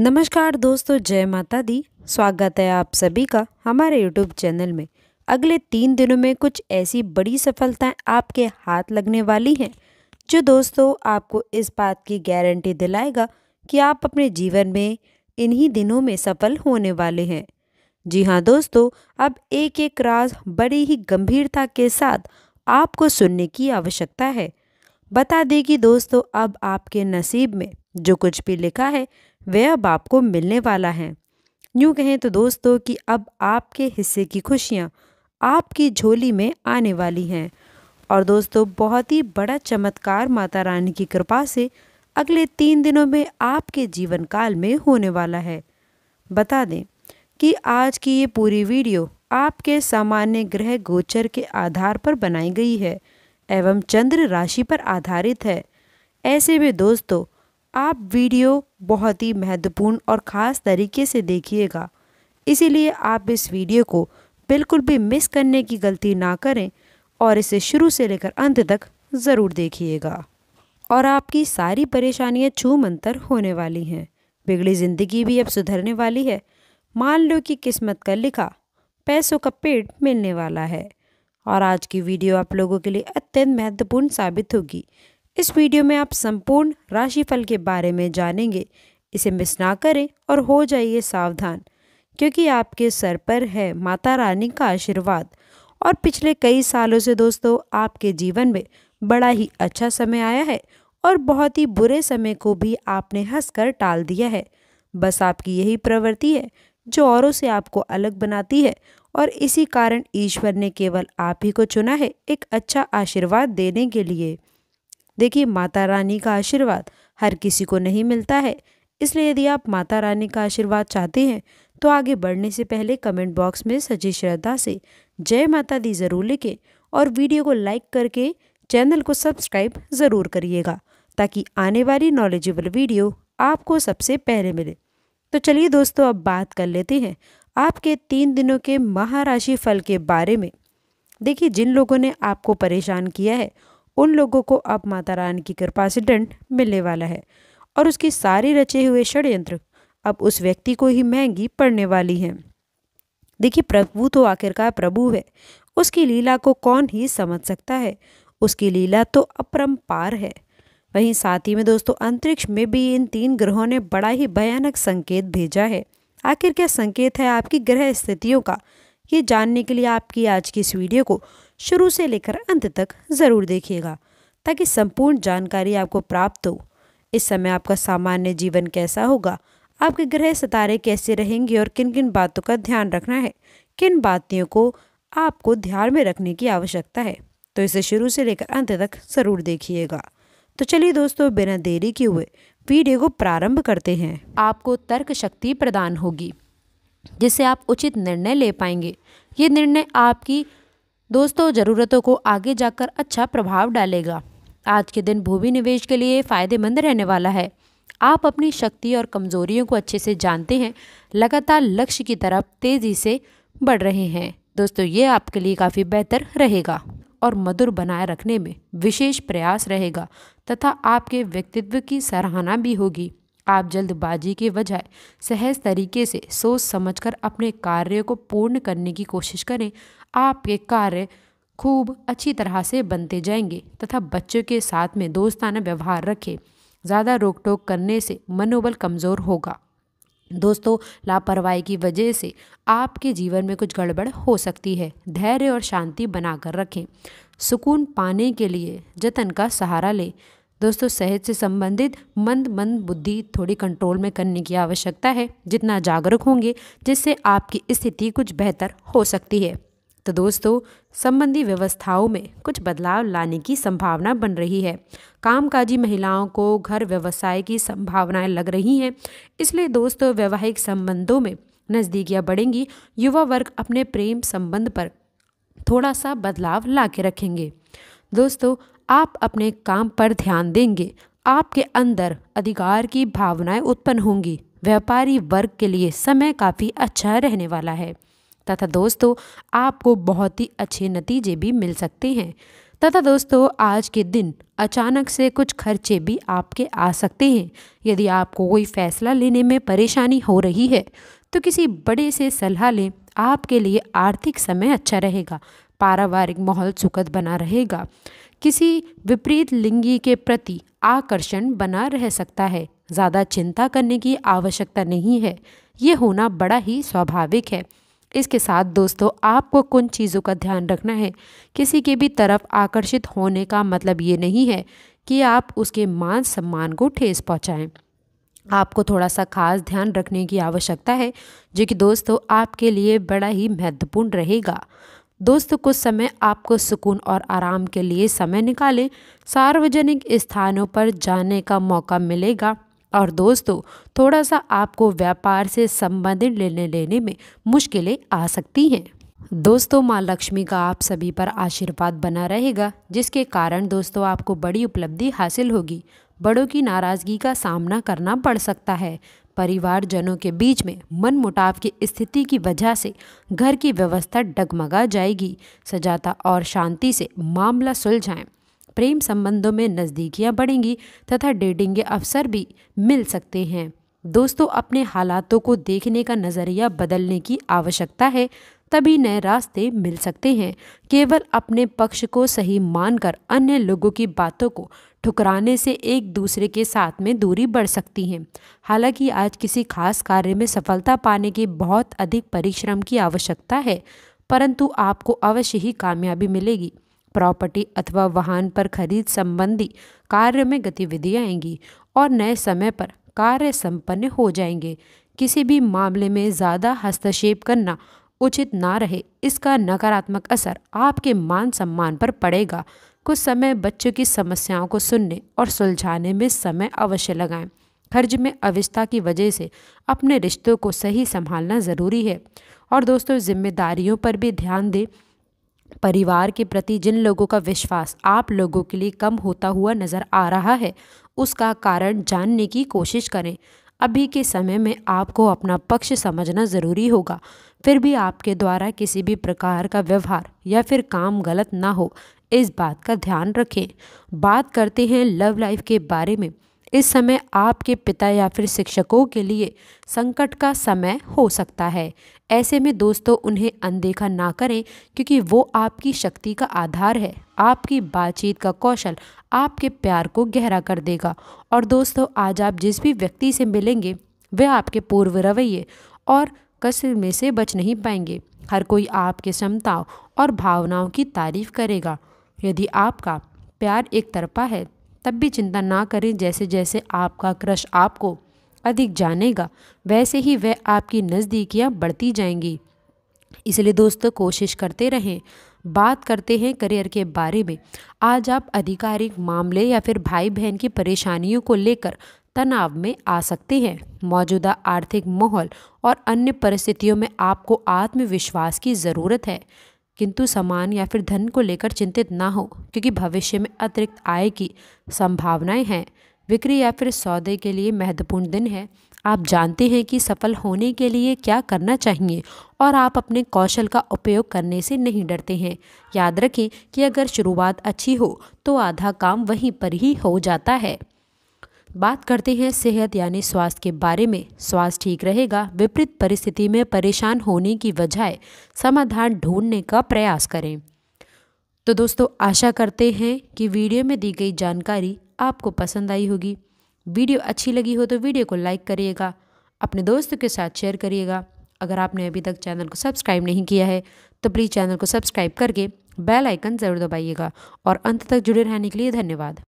नमस्कार दोस्तों जय माता दी स्वागत है आप सभी का हमारे यूट्यूब चैनल में अगले तीन दिनों में कुछ ऐसी बड़ी सफलताएं आपके हाथ लगने वाली हैं जो दोस्तों आपको इस बात की गारंटी दिलाएगा कि आप अपने जीवन में इन्हीं दिनों में सफल होने वाले हैं जी हाँ दोस्तों अब एक एक राज बड़ी ही गंभीरता के साथ आपको सुनने की आवश्यकता है बता दें कि दोस्तों अब आपके नसीब में जो कुछ भी लिखा है वह अब आपको मिलने वाला है यूँ कहें तो दोस्तों कि अब आपके हिस्से की खुशियाँ आपकी झोली में आने वाली हैं और दोस्तों बहुत ही बड़ा चमत्कार माता रानी की कृपा से अगले तीन दिनों में आपके जीवन काल में होने वाला है बता दें कि आज की ये पूरी वीडियो आपके सामान्य ग्रह गोचर के आधार पर बनाई गई है एवं चंद्र राशि पर आधारित है ऐसे में दोस्तों आप वीडियो बहुत ही महत्वपूर्ण और ख़ास तरीके से देखिएगा इसीलिए आप इस वीडियो को बिल्कुल भी मिस करने की गलती ना करें और इसे शुरू से लेकर अंत तक ज़रूर देखिएगा और आपकी सारी परेशानियां छू मंतर होने वाली हैं बिगड़ी ज़िंदगी भी अब सुधरने वाली है मान लो कि किस्मत का लिखा पैसों का पेट मिलने वाला है और आज की वीडियो आप लोगों के लिए अत्यंत महत्वपूर्ण साबित होगी इस वीडियो में आप संपूर्ण राशिफल के बारे में जानेंगे इसे मिस ना करें और हो जाइए सावधान क्योंकि आपके सर पर है माता रानी का आशीर्वाद और पिछले कई सालों से दोस्तों आपके जीवन में बड़ा ही अच्छा समय आया है और बहुत ही बुरे समय को भी आपने हंस कर टाल दिया है बस आपकी यही प्रवृत्ति है जो औरों से आपको अलग बनाती है और इसी कारण ईश्वर ने केवल आप ही को चुना है एक अच्छा आशीर्वाद देने के लिए देखिए माता रानी का आशीर्वाद हर किसी को नहीं मिलता है इसलिए यदि आप माता रानी का आशीर्वाद चाहते हैं तो आगे बढ़ने से पहले कमेंट बॉक्स में सजी श्रद्धा से जय माता दी ज़रूर लिखें और वीडियो को लाइक करके चैनल को सब्सक्राइब ज़रूर करिएगा ताकि आने वाली नॉलेजेबल वीडियो आपको सबसे पहले मिले तो चलिए दोस्तों अब बात कर लेते हैं आपके तीन दिनों के महाराशि फल के बारे में देखिए जिन लोगों ने आपको परेशान किया है उन लोगों को अब माता रानी की कृपा से दंड मिलने वाला है और उसके सारे रचे हुए षड्यंत्र अब उस व्यक्ति को ही महंगी पड़ने वाली हैं देखिए प्रभु तो आखिरकार प्रभु है उसकी लीला को कौन ही समझ सकता है उसकी लीला तो अपरम्पार है वहीं साथ ही में दोस्तों अंतरिक्ष में भी इन तीन ग्रहों ने बड़ा ही भयानक संकेत भेजा है आखिर क्या संकेत है आपकी ग्रह स्थितियों का ये जानने के लिए आपकी आज की इस वीडियो को शुरू से लेकर अंत तक ज़रूर देखिएगा ताकि संपूर्ण जानकारी आपको प्राप्त हो इस समय आपका सामान्य जीवन कैसा होगा आपके ग्रह सितारे कैसे रहेंगे और किन किन बातों का ध्यान रखना है किन बातियों को आपको ध्यान में रखने की आवश्यकता है तो इसे शुरू से लेकर अंत तक ज़रूर देखिएगा तो चलिए दोस्तों बिना देरी के हुए वीडियो को प्रारंभ करते हैं आपको तर्क शक्ति प्रदान होगी जिससे आप उचित निर्णय ले पाएंगे ये निर्णय आपकी दोस्तों ज़रूरतों को आगे जाकर अच्छा प्रभाव डालेगा आज के दिन भूमि निवेश के लिए फ़ायदेमंद रहने वाला है आप अपनी शक्ति और कमजोरियों को अच्छे से जानते हैं लगातार लक्ष्य की तरफ तेज़ी से बढ़ रहे हैं दोस्तों ये आपके लिए काफ़ी बेहतर रहेगा और मधुर बनाए रखने में विशेष प्रयास रहेगा तथा आपके व्यक्तित्व की सराहना भी होगी आप जल्दबाजी के बजाय सहज तरीके से सोच समझकर अपने कार्य को पूर्ण करने की कोशिश करें आपके कार्य खूब अच्छी तरह से बनते जाएंगे तथा बच्चों के साथ में दोस्ताना व्यवहार रखें ज़्यादा रोक टोक करने से मनोबल कमज़ोर होगा दोस्तों लापरवाही की वजह से आपके जीवन में कुछ गड़बड़ हो सकती है धैर्य और शांति बनाकर रखें सुकून पाने के लिए जतन का सहारा लें दोस्तों सेहत से संबंधित मंद मंद बुद्धि थोड़ी कंट्रोल में करने की आवश्यकता है जितना जागरूक होंगे जिससे आपकी स्थिति कुछ बेहतर हो सकती है तो दोस्तों संबंधी व्यवस्थाओं में कुछ बदलाव लाने की संभावना बन रही है कामकाजी महिलाओं को घर व्यवसाय की संभावनाएं लग रही हैं इसलिए दोस्तों वैवाहिक संबंधों में नज़दीकियाँ बढ़ेंगी युवा वर्ग अपने प्रेम संबंध पर थोड़ा सा बदलाव ला के रखेंगे दोस्तों आप अपने काम पर ध्यान देंगे आपके अंदर अधिकार की भावनाएं उत्पन्न होंगी व्यापारी वर्ग के लिए समय काफ़ी अच्छा रहने वाला है तथा दोस्तों आपको बहुत ही अच्छे नतीजे भी मिल सकते हैं तथा दोस्तों आज के दिन अचानक से कुछ खर्चे भी आपके आ सकते हैं यदि आपको कोई फैसला लेने में परेशानी हो रही है तो किसी बड़े से सलाह लें आपके लिए आर्थिक समय अच्छा रहेगा पारिवारिक माहौल सुखद बना रहेगा किसी विपरीत लिंगी के प्रति आकर्षण बना रह सकता है ज़्यादा चिंता करने की आवश्यकता नहीं है ये होना बड़ा ही स्वाभाविक है इसके साथ दोस्तों आपको कुन चीज़ों का ध्यान रखना है किसी के भी तरफ आकर्षित होने का मतलब ये नहीं है कि आप उसके मान सम्मान को ठेस पहुँचाएँ आपको थोड़ा सा खास ध्यान रखने की आवश्यकता है जो कि दोस्तों आपके लिए बड़ा ही महत्वपूर्ण रहेगा दोस्तों कुछ समय आपको सुकून और आराम के लिए समय निकालें सार्वजनिक स्थानों पर जाने का मौका मिलेगा और दोस्तों थोड़ा सा आपको व्यापार से संबंधित लेने लेने में मुश्किलें आ सकती हैं दोस्तों माँ लक्ष्मी का आप सभी पर आशीर्वाद बना रहेगा जिसके कारण दोस्तों आपको बड़ी उपलब्धि हासिल होगी बड़ों की नाराज़गी का सामना करना पड़ सकता है परिवारजनों के बीच में मन मुटाव की स्थिति की वजह से घर की व्यवस्था डगमगा जाएगी सजाता और शांति से मामला सुलझाएं प्रेम संबंधों में नज़दीकियाँ बढ़ेंगी तथा डेटिंग के अवसर भी मिल सकते हैं दोस्तों अपने हालातों को देखने का नज़रिया बदलने की आवश्यकता है तभी नए रास्ते मिल सकते हैं केवल अपने पक्ष को सही मानकर अन्य लोगों की बातों को ठुकराने से एक दूसरे के साथ में दूरी बढ़ सकती है हालांकि आज किसी खास कार्य में सफलता पाने के बहुत अधिक परिश्रम की आवश्यकता है परंतु आपको अवश्य ही कामयाबी मिलेगी प्रॉपर्टी अथवा वाहन पर खरीद संबंधी कार्य में गतिविधियाँ आएंगी और नए समय पर कार्य संपन्न हो जाएंगे किसी भी मामले में ज़्यादा हस्तक्षेप करना उचित ना रहे इसका नकारात्मक असर आपके मान सम्मान पर पड़ेगा कुछ समय बच्चों की समस्याओं को सुनने और सुलझाने में समय अवश्य लगाएं खर्च में अविस्ता की वजह से अपने रिश्तों को सही संभालना ज़रूरी है और दोस्तों जिम्मेदारियों पर भी ध्यान दें परिवार के प्रति जिन लोगों का विश्वास आप लोगों के लिए कम होता हुआ नज़र आ रहा है उसका कारण जानने की कोशिश करें अभी के समय में आपको अपना पक्ष समझना ज़रूरी होगा फिर भी आपके द्वारा किसी भी प्रकार का व्यवहार या फिर काम गलत ना हो इस बात का ध्यान रखें बात करते हैं लव लाइफ के बारे में इस समय आपके पिता या फिर शिक्षकों के लिए संकट का समय हो सकता है ऐसे में दोस्तों उन्हें अनदेखा ना करें क्योंकि वो आपकी शक्ति का आधार है आपकी बातचीत का कौशल आपके प्यार को गहरा कर देगा और दोस्तों आज आप जिस भी व्यक्ति से मिलेंगे वह आपके पूर्व रवैये और कस में से बच नहीं पाएंगे हर कोई आपके क्षमताओं और भावनाओं की तारीफ करेगा यदि आपका प्यार एक तरफा है तब भी चिंता ना करें जैसे जैसे आपका क्रश आपको अधिक जानेगा वैसे ही वह आपकी नज़दीकियाँ बढ़ती जाएंगी इसलिए दोस्तों कोशिश करते रहें बात करते हैं करियर के बारे में आज आप आधिकारिक मामले या फिर भाई बहन की परेशानियों को लेकर तनाव में आ सकते हैं मौजूदा आर्थिक माहौल और अन्य परिस्थितियों में आपको आत्मविश्वास की ज़रूरत है किंतु सामान या फिर धन को लेकर चिंतित ना हो क्योंकि भविष्य में अतिरिक्त आय की संभावनाएं हैं बिक्री या फिर सौदे के लिए महत्वपूर्ण दिन है आप जानते हैं कि सफल होने के लिए क्या करना चाहिए और आप अपने कौशल का उपयोग करने से नहीं डरते हैं याद रखें कि अगर शुरुआत अच्छी हो तो आधा काम वहीं पर ही हो जाता है बात करते हैं सेहत यानी स्वास्थ्य के बारे में स्वास्थ्य ठीक रहेगा विपरीत परिस्थिति में परेशान होने की बजाय समाधान ढूंढने का प्रयास करें तो दोस्तों आशा करते हैं कि वीडियो में दी गई जानकारी आपको पसंद आई होगी वीडियो अच्छी लगी हो तो वीडियो को लाइक करिएगा अपने दोस्तों के साथ शेयर करिएगा अगर आपने अभी तक चैनल को सब्सक्राइब नहीं किया है तो प्लीज़ चैनल को सब्सक्राइब करके बेल आइकन ज़रूर दबाइएगा और अंत तक जुड़े रहने के लिए धन्यवाद